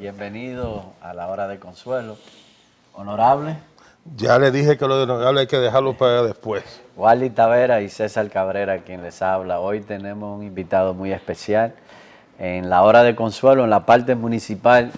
Bienvenido a la hora de consuelo. Honorable. Ya le dije que lo de honorable hay que dejarlo para después. Wally Tavera y César Cabrera, quien les habla. Hoy tenemos un invitado muy especial en la hora de consuelo, en la parte municipal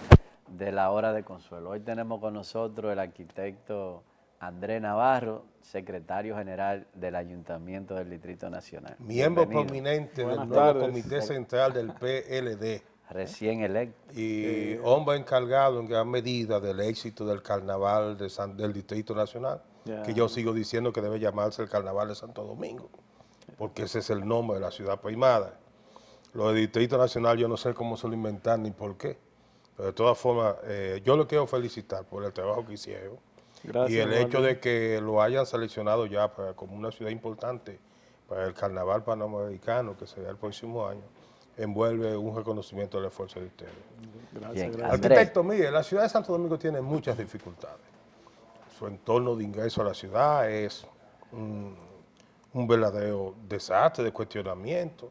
de la hora de consuelo. Hoy tenemos con nosotros el arquitecto André Navarro, secretario general del Ayuntamiento del Distrito Nacional. Miembro prominente del nuevo Comité Central del PLD. Recién electo. Y eh, hombre encargado en gran medida del éxito del carnaval de del Distrito Nacional, que yo sigo diciendo que debe llamarse el Carnaval de Santo Domingo, porque ese es el nombre de la ciudad primada. Lo del Distrito Nacional yo no sé cómo se lo inventan ni por qué, pero de todas formas eh, yo lo quiero felicitar por el trabajo que hicieron y el hecho de que lo hayan seleccionado ya como una ciudad importante para el Carnaval Panamericano que será el próximo año envuelve un reconocimiento del esfuerzo de ustedes. Gracias, gracias. Arquitecto, mire, la ciudad de Santo Domingo tiene muchas dificultades. Su entorno de ingreso a la ciudad es un, verdadero desastre de cuestionamiento.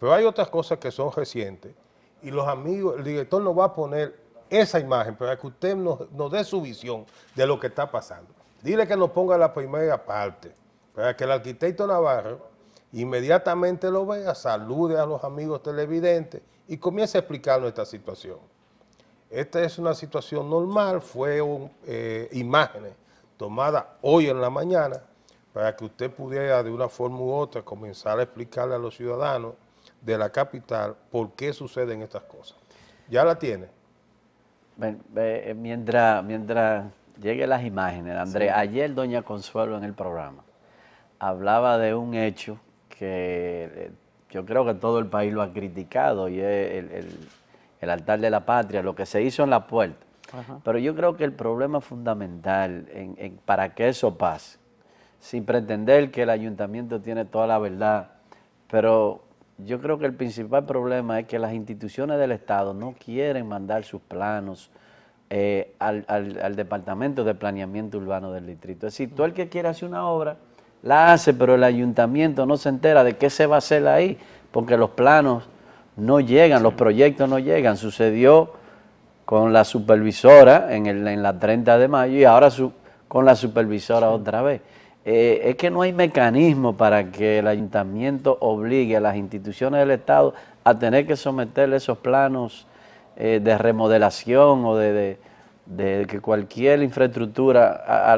Pero hay otras cosas que son recientes y los amigos, el director nos va a poner esa imagen para que usted nos, nos dé su visión de lo que está pasando. Dile que nos ponga la primera parte, para que el arquitecto Navarro inmediatamente lo vea, salude a los amigos televidentes y comience a explicar esta situación. Esta es una situación normal, fue eh, imágenes tomada hoy en la mañana para que usted pudiera de una forma u otra comenzar a explicarle a los ciudadanos de la capital por qué suceden estas cosas. ¿Ya la tiene? Eh, mientras, mientras lleguen las imágenes, Andrés, ayer doña Consuelo en el programa hablaba de un hecho que eh, yo creo que todo el país lo ha criticado y es el, altar de la patria, lo que se hizo en la puerta. Pero yo creo que el problema fundamental para que eso pase, sin pretender que el ayuntamiento tiene toda la verdad, pero yo creo que el principal problema es que las instituciones del Estado no quieren mandar sus planos eh, al, Departamento de Planeamiento Urbano del Distrito. Es decir, todo el que quiere hacer una obra la hace, pero el ayuntamiento no se entera de qué se va a hacer ahí, porque los planos no llegan, los proyectos no llegan. Sucedió con la supervisora en, el, la 30 de mayo y ahora con la supervisora otra vez. Eh, es que no hay mecanismo para que el ayuntamiento obligue a las instituciones del Estado a tener que someterle esos planos eh, de remodelación o de, de, cualquier infraestructura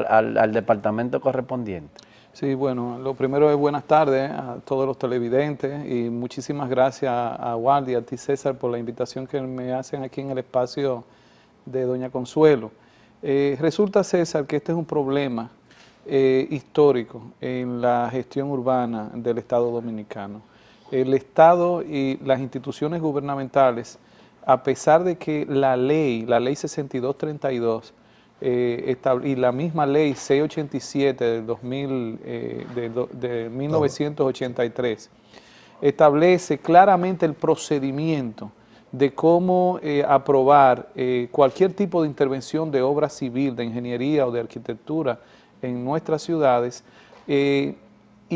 al departamento correspondiente. Sí, bueno, lo primero es buenas tardes a todos los televidentes y muchísimas gracias a Waldi y a ti César por la invitación que me hacen aquí en el espacio de Doña Consuelo. Eh, resulta César que este es un problema eh, histórico en la gestión urbana del Estado Dominicano. El Estado y las instituciones gubernamentales, a pesar de que la ley, la ley 6232, eh, y la misma ley 687 del 2000, eh, de, 1983 establece claramente el procedimiento de cómo eh, aprobar cualquier tipo de intervención de obra civil, de ingeniería o de arquitectura en nuestras ciudades y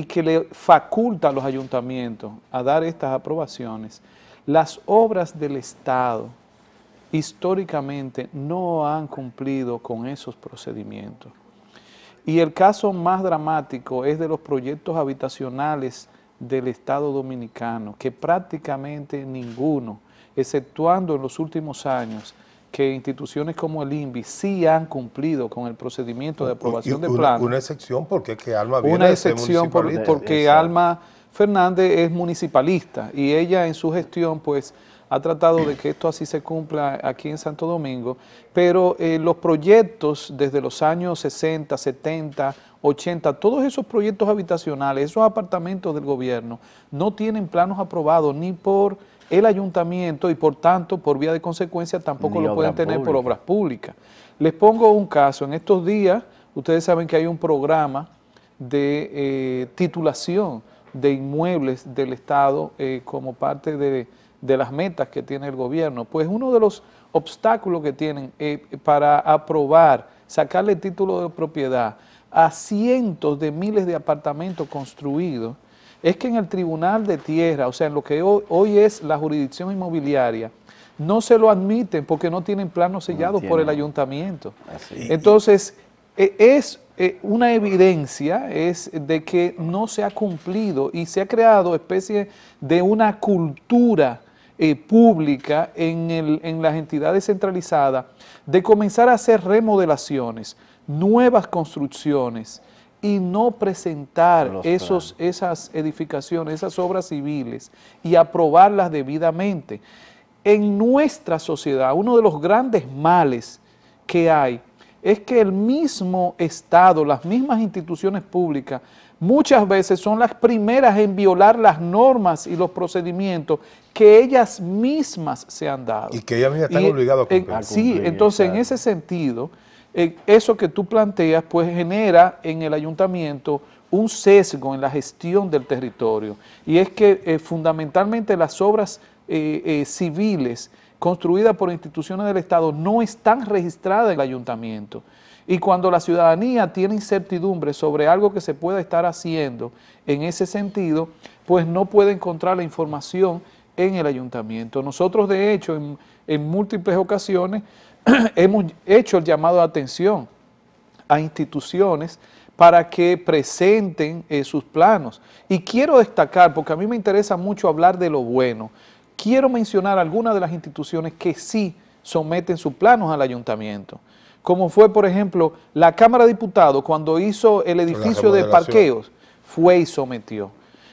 que le faculta a los ayuntamientos a dar estas aprobaciones. Las obras del Estado, históricamente no han cumplido con esos procedimientos. Y el caso más dramático es de los proyectos habitacionales del Estado Dominicano, que prácticamente ninguno, exceptuando en los últimos años, que instituciones como el INVI sí han cumplido con el procedimiento de aprobación de plan. Una excepción porque Alma Una excepción porque Alma Fernández es municipalista y ella en su gestión pues ha tratado de que esto así se cumpla aquí en Santo Domingo, pero eh, los proyectos desde los años 60, 70, 80, todos esos proyectos habitacionales, esos apartamentos del gobierno, no tienen planos aprobados ni por el ayuntamiento y por tanto, por vía de consecuencia, tampoco lo pueden tener por obras públicas. Les pongo un caso, en estos días, ustedes saben que hay un programa de eh, titulación de inmuebles del Estado eh, como parte de, de las metas que tiene el gobierno, pues uno de los obstáculos que tienen eh, para aprobar, sacarle título de propiedad a cientos de miles de apartamentos construidos, es que en el Tribunal de Tierra, o sea, en lo que hoy, es la jurisdicción inmobiliaria, no se lo admiten porque no tienen planos sellados por el ayuntamiento. Entonces, e-, es e-, una evidencia es de que no se ha cumplido y se ha creado especie de una cultura eh, pública en, las entidades centralizadas de comenzar a hacer remodelaciones, nuevas construcciones, y no presentar esos, esas edificaciones, esas obras civiles y aprobarlas debidamente. En nuestra sociedad, uno de los grandes males que hay es que el mismo Estado, las mismas instituciones públicas, muchas veces son las primeras en violar las normas y los procedimientos que ellas mismas se han dado. Y que ellas mismas están obligadas a cumplir. sí, entonces en ese sentido, eh, eso que tú planteas pues genera en el ayuntamiento un sesgo en la gestión del territorio. Y es que eh, fundamentalmente las obras eh, civiles construidas por instituciones del Estado no están registradas en el ayuntamiento. Y cuando la ciudadanía tiene incertidumbre sobre algo que se pueda estar haciendo en ese sentido, pues no puede encontrar la información en el ayuntamiento. Nosotros, de hecho, en, múltiples ocasiones hemos hecho el llamado de atención a instituciones para que presenten eh, sus planos. Y quiero destacar, porque a mí me interesa mucho hablar de lo bueno, quiero mencionar algunas de las instituciones que sí someten sus planos al ayuntamiento como fue, por ejemplo, la Cámara de Diputados cuando hizo el edificio de parqueos, fue y sometió.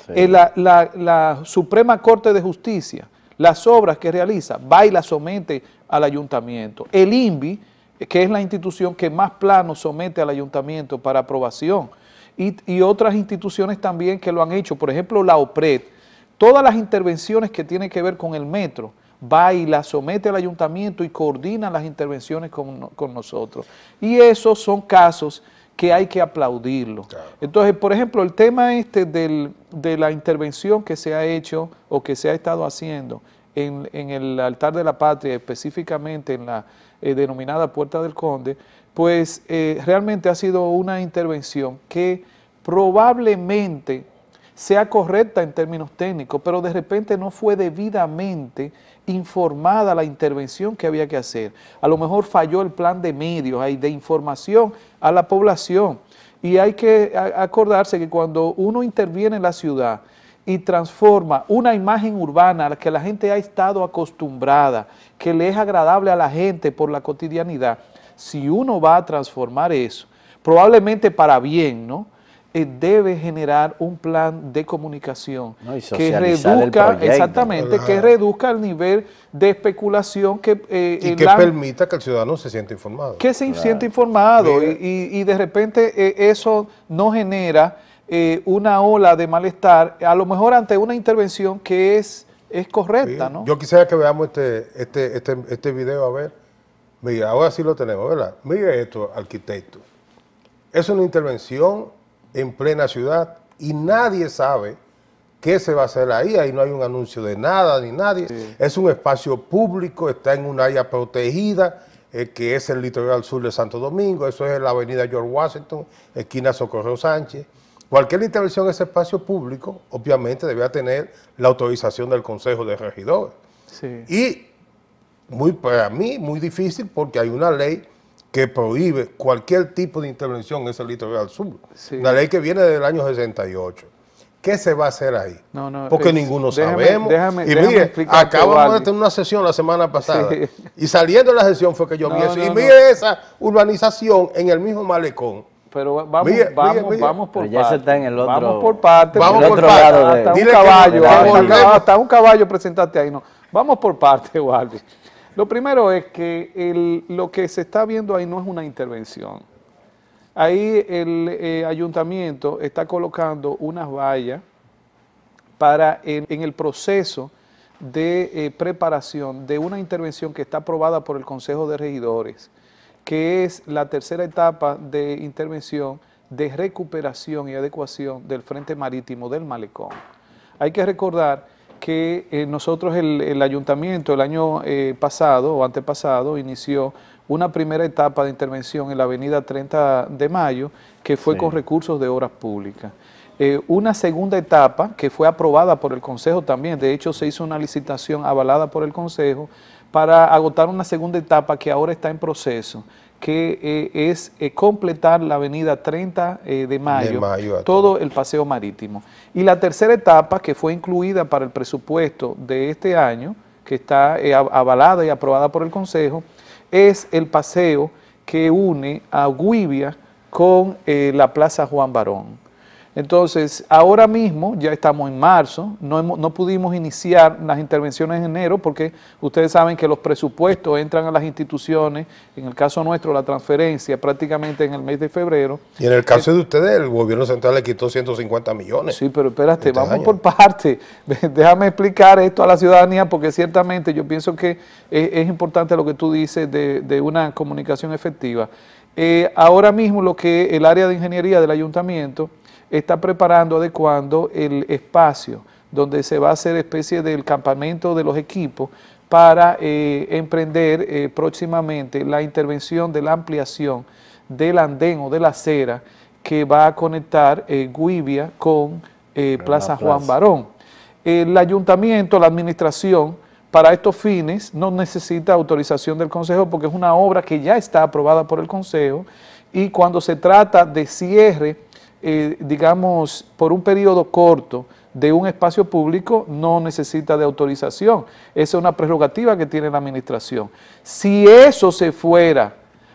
Eh, la, Suprema Corte de Justicia, las obras que realiza, va y las somete al ayuntamiento. El INVI, que es la institución que más planos somete al ayuntamiento para aprobación, y, y otras instituciones también que lo han hecho, por ejemplo, la OPRED, todas las intervenciones que tienen que ver con el metro, va y la somete al ayuntamiento y coordina las intervenciones con, nosotros. Y esos son casos que hay que aplaudirlo. Entonces, por ejemplo, el tema este de la intervención que se ha hecho o que se ha estado haciendo en, el altar de la patria, específicamente en la eh, denominada Puerta del Conde, pues eh, realmente ha sido una intervención que probablemente sea correcta en términos técnicos, pero de repente no fue debidamente informada la intervención que había que hacer. A lo mejor falló el plan de medios, de información a la población. Y hay que acordarse que cuando uno interviene en la ciudad y transforma una imagen urbana a la que la gente ha estado acostumbrada, que le es agradable a la gente por la cotidianidad, si uno va a transformar eso, probablemente para bien, ¿no? Eh, debe generar un plan de comunicación que reduzca el exactamente que reduzca el nivel de especulación que eh, y eh, que permita que el ciudadano se sienta informado que se siente sienta informado y, de repente eso no genera una ola de malestar a lo mejor ante una intervención que es es correcta yo quisiera que veamos este este este este video a ver mira ahora sí lo tenemos verdad mira esto arquitecto es una intervención en plena ciudad y nadie sabe qué se va a hacer ahí, ahí no hay un anuncio de nada ni nadie. Es un espacio público, está en un área protegida, eh, que es el litoral sur de Santo Domingo, eso es la avenida George Washington, esquina Socorro Sánchez. Cualquier intervención en ese espacio público, obviamente, debe tener la autorización del Consejo de Regidores. Y muy, para mí, muy difícil porque hay una ley que prohíbe cualquier tipo de intervención en ese litoral sur. la ley que viene del año 68. ¿Qué se va a hacer ahí? Porque ninguno se sabemos. Déjame, acabamos de tener una sesión la semana pasada. Y saliendo de la sesión fue que yo vi eso. y mire esa urbanización en el mismo malecón. Pero vamos, vamos, vamos por parte. vamos por parte. Vamos por un caballo. un caballo presentaste ahí. No. Vamos por parte, Walvis. Lo primero es que lo que se está viendo ahí no es una intervención. Ahí el eh, ayuntamiento está colocando unas vallas para en, el proceso de eh, preparación de una intervención que está aprobada por el Consejo de Regidores, que es la tercera etapa de intervención de recuperación y adecuación del frente marítimo del malecón. Hay que recordar que eh, nosotros, el, ayuntamiento, el año eh, pasado o antepasado, inició una primera etapa de intervención en la avenida 30 de Mayo, que fue con recursos de obras públicas. Eh, una segunda etapa que fue aprobada por el Consejo también, de hecho se hizo una licitación avalada por el Consejo para agotar una segunda etapa que ahora está en proceso, que eh, es eh, completar la avenida 30 eh, de mayo, todo el paseo marítimo. Y la tercera etapa, que fue incluida para el presupuesto de este año, que está avalada y aprobada por el Consejo, es el paseo que une a Guivia con la Plaza Juan Barón. Entonces, ahora mismo, ya estamos en marzo, no, no, pudimos iniciar las intervenciones en enero porque ustedes saben que los presupuestos entran a las instituciones, en el caso nuestro la transferencia prácticamente en el mes de febrero. Y en el caso eh, de ustedes, el gobierno central le quitó 150 millones. Sí, pero espérate, este vamos por parte. Déjame explicar esto a la ciudadanía porque ciertamente yo pienso que es, importante lo que tú dices de, una comunicación efectiva. Eh, ahora mismo lo que el área de ingeniería del ayuntamiento está preparando, adecuando el espacio donde se va a hacer especie del campamento de los equipos para eh, emprender eh, próximamente la intervención de la ampliación del andén o de la acera que va a conectar eh, Guivia con Plaza, Plaza Juan Barón. El ayuntamiento, la administración, para estos fines no necesita autorización del Consejo porque es una obra que ya está aprobada por el Consejo y cuando se trata de cierre eh, digamos, por un periodo corto de un espacio público no necesita de autorización. Esa es una prerrogativa que tiene la administración. Si eso se fuera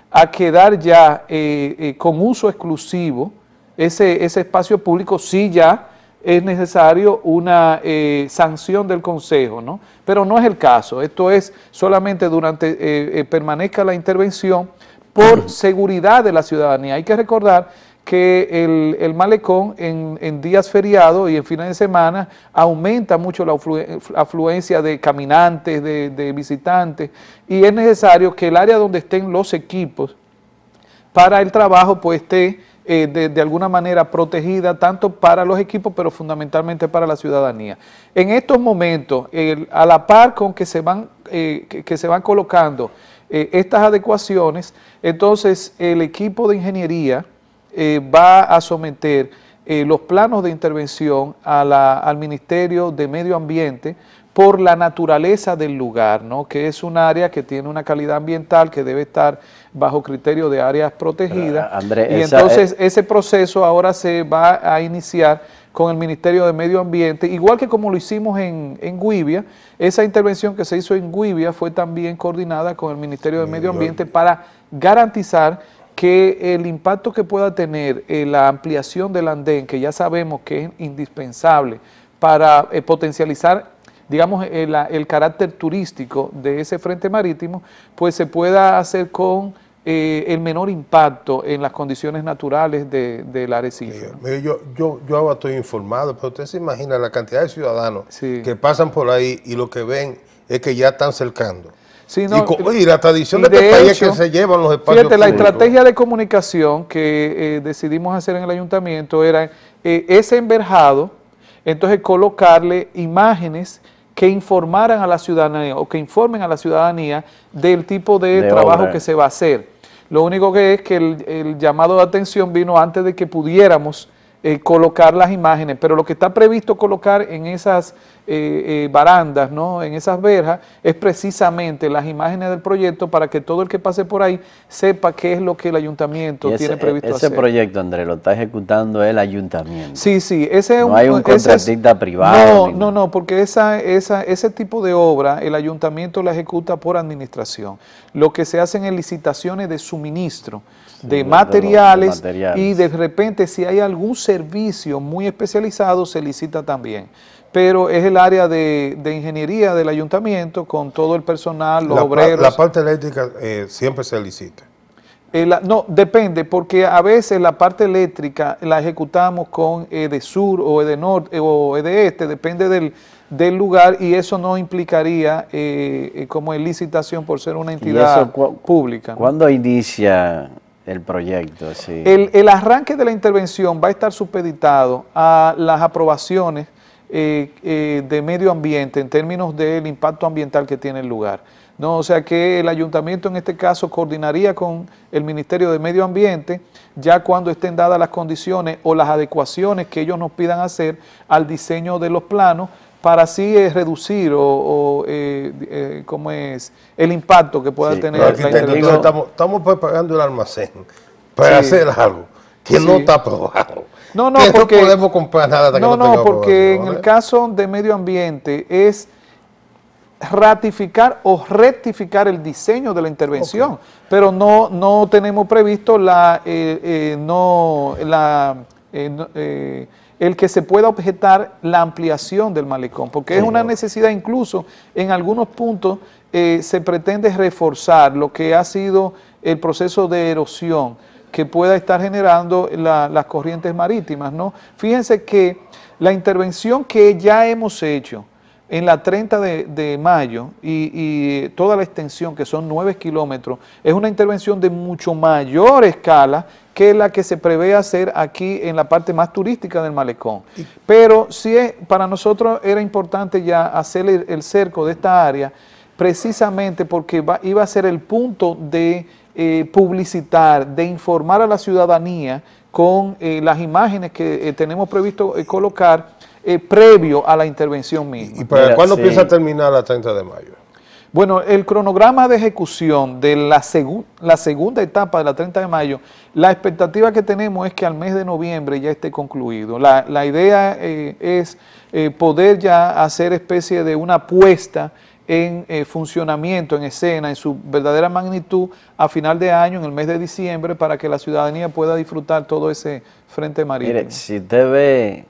a quedar ya eh, eh, con uso exclusivo, ese, ese espacio público sí ya es necesario una sanción del Consejo, ¿no? Pero no es el caso, esto es solamente durante, permanezca la intervención por seguridad de la ciudadanía. Hay que recordar que el, malecón en, días feriados y en fines de semana aumenta mucho la afluencia de caminantes, de, visitantes, y es necesario que el área donde estén los equipos para el trabajo pues esté eh, de, alguna manera protegida tanto para los equipos pero fundamentalmente para la ciudadanía. En estos momentos, a la par con que se van, eh, que se van colocando eh, estas adecuaciones, entonces el equipo de ingeniería eh, va a someter eh, los planos de intervención al Ministerio de Medio Ambiente por la naturaleza del lugar, ¿no? que es un área que tiene una calidad ambiental que debe estar bajo criterio de áreas protegidas. y entonces ese proceso ahora se va a iniciar con el Ministerio de Medio Ambiente, igual que como lo hicimos en, en esa intervención que se hizo en Guibia fue también coordinada con el Ministerio de Medio Ambiente para garantizar que el impacto que pueda tener eh, la ampliación del andén, que ya sabemos que es indispensable para eh, potencializar digamos, eh, el, carácter turístico de ese frente marítimo, pues se pueda hacer con el menor impacto en las condiciones naturales de, del área ¿no? Yo, yo, yo ahora estoy informado, pero usted se imagina la cantidad de ciudadanos que pasan por ahí y lo que ven es que ya están cercando y, la tradición de, este es que se llevan los espacios Fíjate, la estrategia de comunicación que eh, decidimos hacer en el ayuntamiento era eh, ese enverjado, entonces colocarle imágenes que informaran a la ciudadanía o que informen a la ciudadanía del tipo de, trabajo que se va a hacer. Lo único que es que el, llamado de atención vino antes de que pudiéramos eh, colocar las imágenes, pero lo que está previsto colocar en esas eh, eh, barandas, ¿no? en esas verjas, es precisamente las imágenes del proyecto para que todo el que pase por ahí sepa qué es lo que el ayuntamiento tiene e-, previsto hacer. Ese proyecto, Andrés, lo está ejecutando el ayuntamiento. Sí, sí. Ese no hay un contratista privado. No, no, no, porque esa, ese tipo de obra el ayuntamiento la ejecuta por administración. Lo que se hacen es licitaciones de suministro de materiales, y de repente si hay algún servicio muy especializado se licita también pero es el área de, de, ingeniería del ayuntamiento con todo el personal, los obreros. La parte eléctrica eh, siempre se licita. Eh, no, depende, porque a veces la parte eléctrica la ejecutamos con sur o norte eh, o este depende del, lugar y eso no implicaría como licitación por ser una entidad pública. ¿Cuándo inicia el proyecto? El, el arranque de la intervención va a estar supeditado a las aprobaciones eh, eh, de medio ambiente en términos del impacto ambiental que tiene el lugar. No, o sea que el ayuntamiento en este caso coordinaría con el Ministerio de Medio Ambiente ya cuando estén dadas las condiciones o las adecuaciones que ellos nos pidan hacer al diseño de los planos para así eh, reducir o, es el impacto que pueda tener estamos, estamos pues pagando el almacén para hacer algo que no está aprobado. No, no, porque, no no, porque en el caso de medio ambiente es ratificar o rectificar el diseño de la intervención, pero no, no tenemos previsto la, eh, eh, no, la, eh, el que se pueda objetar la ampliación del malecón, porque es una necesidad incluso en algunos puntos se pretende reforzar lo que ha sido el proceso de erosión, que pueda estar generando las corrientes marítimas. ¿no? Fíjense que la intervención que ya hemos hecho en la 30 de, mayo y, toda la extensión, que son 9 kilómetros, es una intervención de mucho mayor escala que la que se prevé hacer aquí en la parte más turística del malecón. Pero sí para nosotros era importante ya hacer el, cerco de esta área, precisamente porque iba a ser el punto de eh, publicitar, de informar a la ciudadanía con eh, las imágenes que eh, tenemos previsto colocar previo a la intervención misma. ¿Y para cuándo empieza piensa terminar la 30 de mayo? Bueno, el cronograma de ejecución de la, la, segunda etapa de la 30 de mayo, la expectativa que tenemos es que al mes de noviembre ya esté concluido. La, idea es poder ya hacer especie de una apuesta en eh, funcionamiento, en escena, en su verdadera magnitud a final de año, en el mes de diciembre, para que la ciudadanía pueda disfrutar todo ese frente marítimo. Mire, si usted ve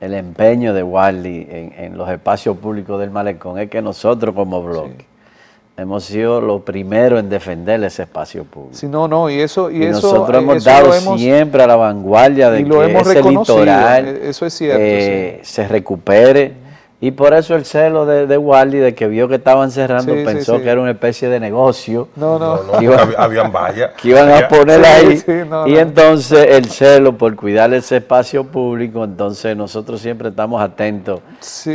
el empeño de Wally en, los espacios públicos del malecón, es que nosotros como bloque hemos sido los primeros en defender ese espacio público. Sí, no, no, y eso... Y, nosotros hemos eh, dado siempre a la vanguardia de que ese litoral eh, eso es cierto, se recupere y por eso el celo de, de Wally, de que vio que estaban cerrando, pensó que era una especie de negocio. No, no, no, habían vallas. Que iban a poner ahí. y entonces el celo, por cuidar ese espacio público, entonces nosotros siempre estamos atentos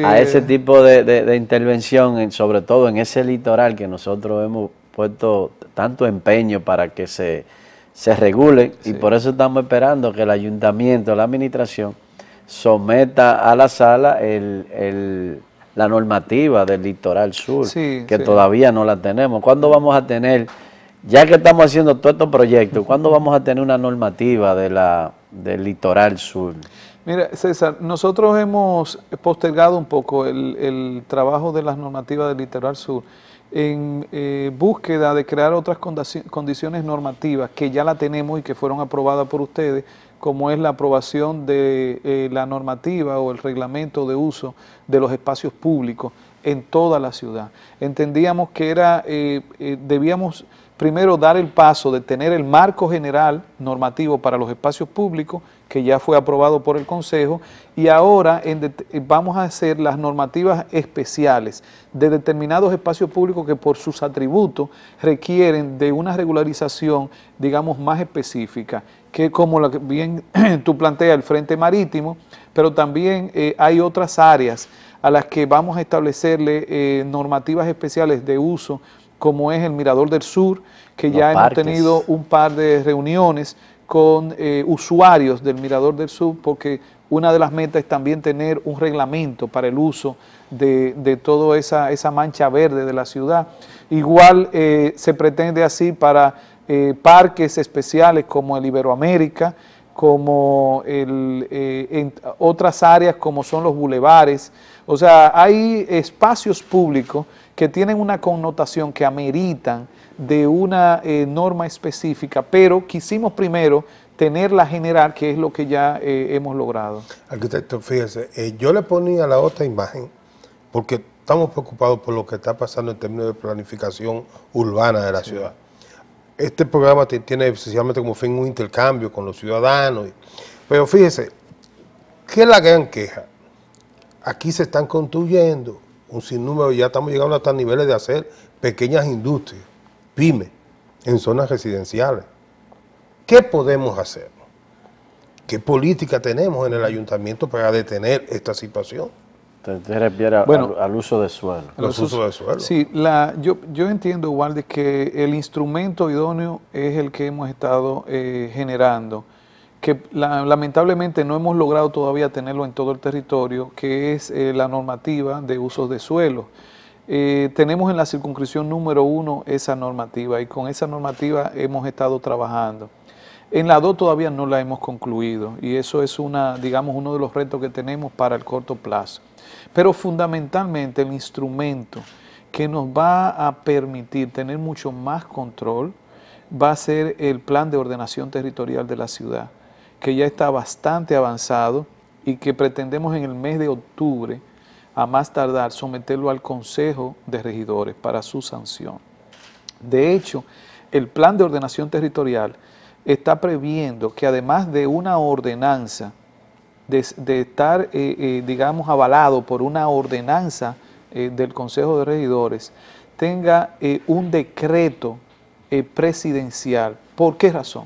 a ese tipo de, intervención, sobre todo en ese litoral que nosotros hemos puesto tanto empeño para que se, se regule. Y por eso estamos esperando que el ayuntamiento, la administración, someta a la sala el, la normativa del litoral sur, que todavía no la tenemos. ¿Cuándo vamos a tener, ya que estamos haciendo todos estos proyectos, cuándo vamos a tener una normativa de la, del litoral sur? Mira, César, nosotros hemos postergado un poco el, trabajo de las normativas del litoral sur en eh, búsqueda de crear otras condiciones normativas que ya la tenemos y que fueron aprobadas por ustedes como es la aprobación de eh, la normativa o el reglamento de uso de los espacios públicos en toda la ciudad. Entendíamos que era, eh, eh, debíamos primero dar el paso de tener el marco general normativo para los espacios públicos, que ya fue aprobado por el Consejo, y ahora vamos a hacer las normativas especiales de determinados espacios públicos que por sus atributos requieren de una regularización, digamos, más específica que como la bien tú planteas, el frente marítimo, pero también eh, hay otras áreas a las que vamos a establecerle eh, normativas especiales de uso, como es el Mirador del Sur, que ya hemos tenido un par de reuniones con eh, usuarios del Mirador del Sur, porque una de las metas es también tener un reglamento para el uso de, de toda esa, esa mancha verde de la ciudad. Igual se pretende así para eh, parques especiales como el Iberoamérica, como eh, en otras áreas como son los bulevares. O sea, hay espacios públicos que tienen una connotación que ameritan de una eh, norma específica, pero quisimos primero tenerla general, que es lo que ya hemos logrado. Arquitecto, fíjese, yo le ponía la otra imagen, porque estamos preocupados por lo que está pasando en términos de planificación urbana de la ciudad este programa tiene especialmente como fin un intercambio con los ciudadanos. Pero fíjese, ¿qué es la gran queja? Aquí se están construyendo un sinnúmero, ya estamos llegando hasta niveles de hacer pequeñas industrias, pymes, en zonas residenciales. ¿Qué podemos hacer? ¿Qué política tenemos en el ayuntamiento para detener esta situación? bueno, al, uso de suelo. Sí, la, yo, yo entiendo, de que el instrumento idóneo es el que hemos estado eh, generando, que lamentablemente no hemos logrado todavía tenerlo en todo el territorio, que es eh, la normativa de usos de suelo. Eh, tenemos en la circunscripción número uno esa normativa y con esa normativa hemos estado trabajando. En la 2 todavía no la hemos concluido y eso es una, digamos, uno de los retos que tenemos para el corto plazo pero fundamentalmente el instrumento que nos va a permitir tener mucho más control va a ser el plan de ordenación territorial de la ciudad, que ya está bastante avanzado y que pretendemos en el mes de octubre, a más tardar, someterlo al Consejo de Regidores para su sanción. De hecho, el plan de ordenación territorial está previendo que además de una ordenanza de, estar, eh, eh, digamos, avalado por una ordenanza eh, del Consejo de Regidores, tenga un decreto presidencial. ¿Por qué razón?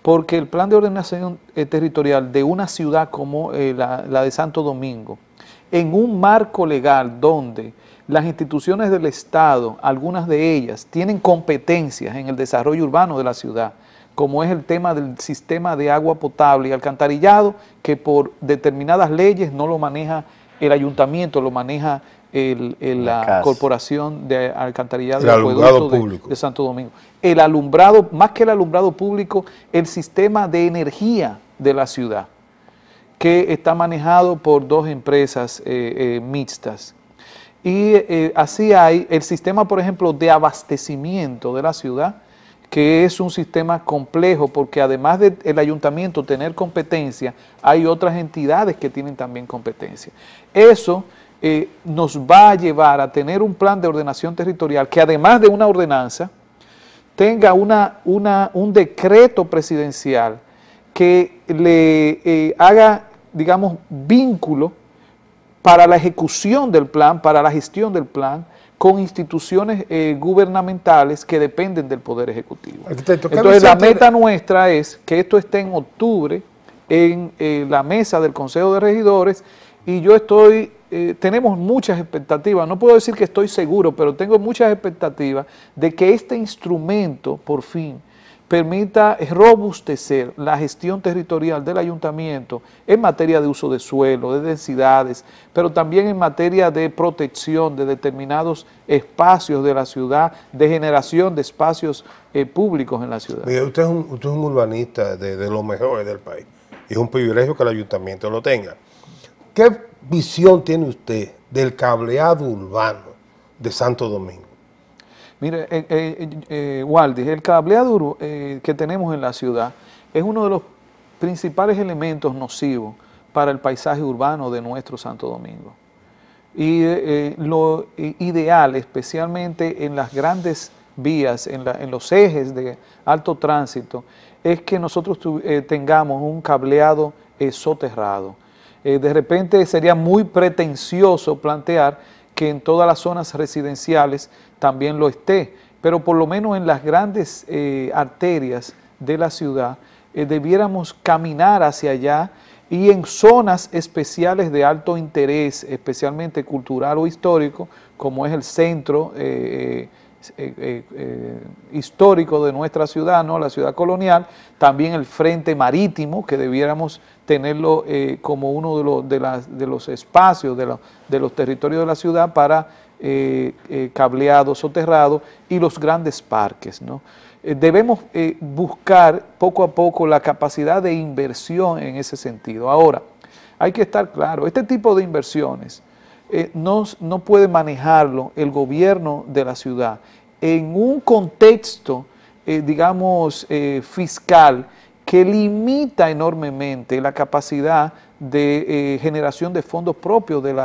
Porque el plan de ordenación territorial de una ciudad como la de Santo Domingo, en un marco legal donde las instituciones del Estado, algunas de ellas, tienen competencias en el desarrollo urbano de la ciudad, como es el tema del sistema de agua potable y alcantarillado, que por determinadas leyes no lo maneja el ayuntamiento, lo maneja la, corporación de alcantarillado De, Santo Domingo. El alumbrado, más que el alumbrado público, el sistema de energía de la ciudad, que está manejado por dos empresas eh, eh, mixtas. Y eh, así hay el sistema, por ejemplo, de abastecimiento de la ciudad, que es un sistema complejo porque además del ayuntamiento tener competencia, hay otras entidades que tienen también competencia. Eso eh, nos va a llevar a tener un plan de ordenación territorial que además de una ordenanza, tenga una, un decreto presidencial que le eh, haga, digamos, vínculo para la ejecución del plan, para la gestión del plan, con instituciones eh, gubernamentales que dependen del Poder Ejecutivo. Entonces la meta nuestra es que esto esté en octubre en eh, la mesa del Consejo de Regidores y yo estoy, eh, tenemos muchas expectativas, no puedo decir que estoy seguro, pero tengo muchas expectativas de que este instrumento por fin permita robustecer la gestión territorial del ayuntamiento en materia de uso de suelo, de densidades, pero también en materia de protección de determinados espacios de la ciudad, de generación de espacios eh, públicos en la ciudad. usted es un, urbanista de, de, los mejores del país. Es un privilegio que el ayuntamiento lo tenga. ¿Qué visión tiene usted del cableado urbano de Santo Domingo? Mire, eh, eh, eh, Waldi, el cableado que tenemos en la ciudad es uno de los principales elementos nocivos para el paisaje urbano de nuestro Santo Domingo. Y lo ideal, especialmente en las grandes vías, en, los ejes de alto tránsito, es que nosotros tengamos un cableado soterrado. de repente sería muy pretencioso plantear que en todas las zonas residenciales también lo esté, pero por lo menos en las grandes eh, arterias de la ciudad eh, debiéramos caminar hacia allá y en zonas especiales de alto interés, especialmente cultural o histórico, como es el centro eh, histórico de nuestra ciudad, ¿no? la ciudad colonial, también el frente marítimo, que debiéramos tenerlo como uno de los, de, los espacios, de los territorios de la ciudad para eh, eh, cableado, soterrado y los grandes parques. ¿no? Eh, debemos buscar poco a poco la capacidad de inversión en ese sentido. Ahora, hay que estar claro, este tipo de inversiones no, no puede manejarlo el gobierno de la ciudad en un contexto, digamos, fiscal que limita enormemente la capacidad de eh, generación de fondos propios del,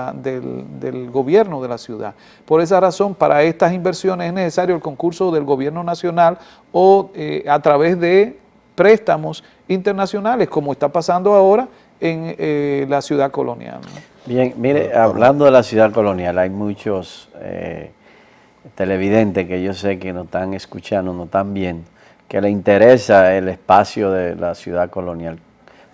gobierno de la ciudad. Por esa razón, para estas inversiones es necesario el concurso del gobierno nacional o eh, a través de préstamos internacionales, como está pasando ahora en eh, la ciudad colonial. Bien, mire, hablando de la ciudad colonial, hay muchos televidentes que yo sé que no están escuchando, no están bien, que le interesa el espacio de la ciudad colonial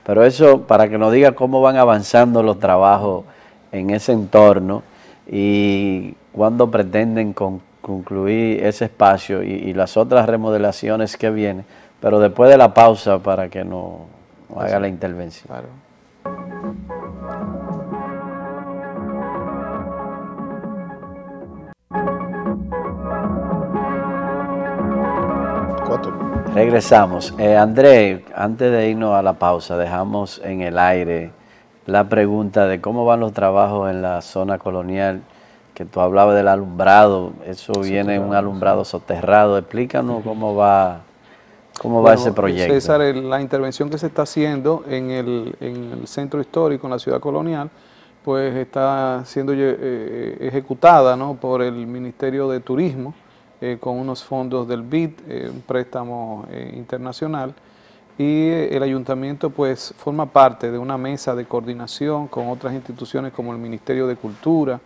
pero eso para que nos diga cómo van avanzando los trabajos en ese entorno y cuándo pretenden concluir ese espacio y, las otras remodelaciones que vienen, pero después de la pausa para que nos haga la intervención. Regresamos. Eh, André, antes de irnos a la pausa, dejamos en el aire la pregunta de cómo van los trabajos en la zona colonial, que tú hablabas del alumbrado, eso viene un alumbrado soterrado, explícanos cómo va, cómo va ese proyecto. César, la intervención que se está haciendo en el, centro histórico, en la ciudad colonial, pues está siendo eh, ejecutada por el Ministerio de Turismo, eh, con unos fondos del BID, eh, un préstamo eh, internacional, y el ayuntamiento pues forma parte de una mesa de coordinación con otras instituciones como el Ministerio de Cultura,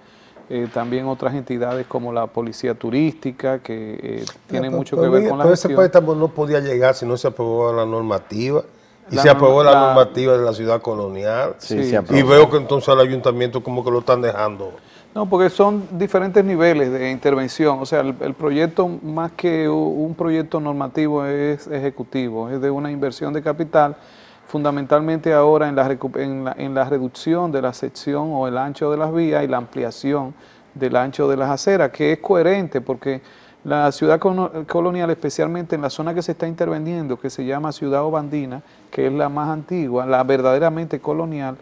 también otras entidades como la Policía Turística, que tiene mucho que ver con la gestión. Pero ese préstamo no podía llegar si no se aprobó la normativa. Y se aprobó la, normativa de la ciudad colonial. y veo que entonces el ayuntamiento como que lo están dejando. No, porque son diferentes niveles de intervención. O sea, el, proyecto, más que un proyecto normativo, es ejecutivo, es de una inversión de capital, fundamentalmente ahora en la, en la, en la reducción de la sección o el ancho de las vías y la ampliación del ancho de las aceras, que es coherente porque la ciudad colonial, especialmente en la zona que se está interviniendo, que se llama Ciudad Obandina, que es la más antigua, la verdaderamente colonial,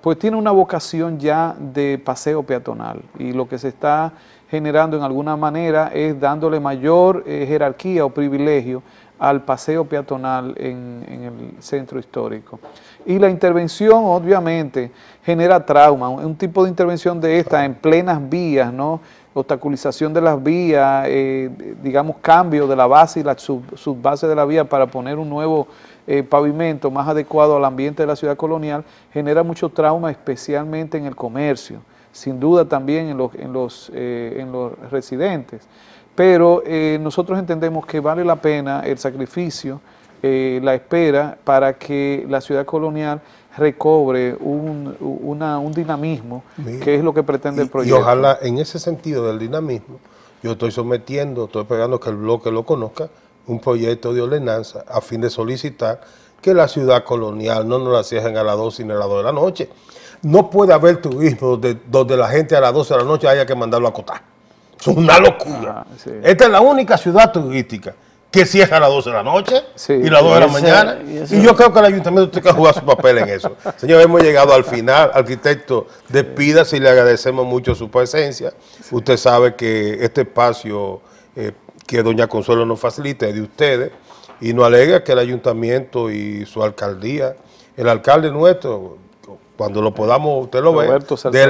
pues tiene una vocación ya de paseo peatonal y lo que se está generando en alguna manera es dándole mayor eh, jerarquía o privilegio al paseo peatonal en, el centro histórico. Y la intervención, obviamente, genera trauma. Un, tipo de intervención de esta en plenas vías, ¿no? obstaculización de las vías, eh, digamos, cambio de la base y la sub, subbase de la vía para poner un nuevo eh, pavimento más adecuado al ambiente de la ciudad colonial genera mucho trauma, especialmente en el comercio, sin duda también en los, en los, eh, en los residentes. Pero eh, nosotros entendemos que vale la pena el sacrificio, la espera para que la ciudad colonial recobre un, dinamismo, que es lo que pretende el proyecto. Y ojalá en ese sentido del dinamismo, yo estoy sometiendo, estoy esperando que el bloque lo conozca, un proyecto de ordenanza a fin de solicitar que la ciudad colonial no nos la cierren a las 12 sino a las 2 de la noche. No puede haber turismo donde, la gente a las 12 de la noche haya que mandarlo a acotar. Es una locura. Ah, Esta es la única ciudad turística que cierra a las 12 de la noche y las 2 de la mañana. Y, yo creo que el ayuntamiento tiene que jugar su papel en eso. Señor, hemos llegado al final. Arquitecto, despídase y le agradecemos mucho su presencia. Usted sabe que este espacio... Eh, que doña Consuelo nos facilite de ustedes y nos alegra que el ayuntamiento y su alcaldía, el alcalde nuestro, cuando lo podamos, usted lo ve,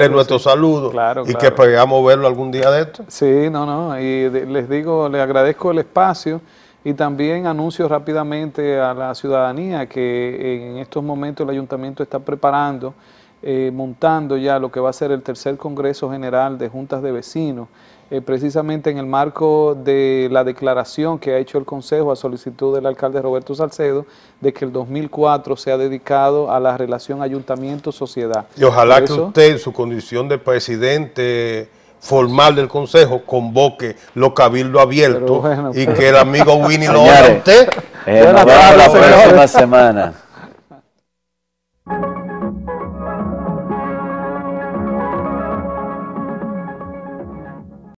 nuestro saludo y que podamos verlo algún día de esto. Sí, no, no, y les digo, les agradezco el espacio y también anuncio rápidamente a la ciudadanía que en estos momentos el ayuntamiento está preparando, eh, montando ya lo que va a ser el tercer Congreso General de Juntas de Vecinos, eh, precisamente en el marco de la declaración que ha hecho el Consejo a solicitud del alcalde Roberto Salcedo, de que el 2004 se ha dedicado a la relación ayuntamiento-sociedad. Y ojalá que usted, en su condición de presidente formal del Consejo, convoque los cabildo abierto y que el amigo Winnie lo haga eh, la próxima semana.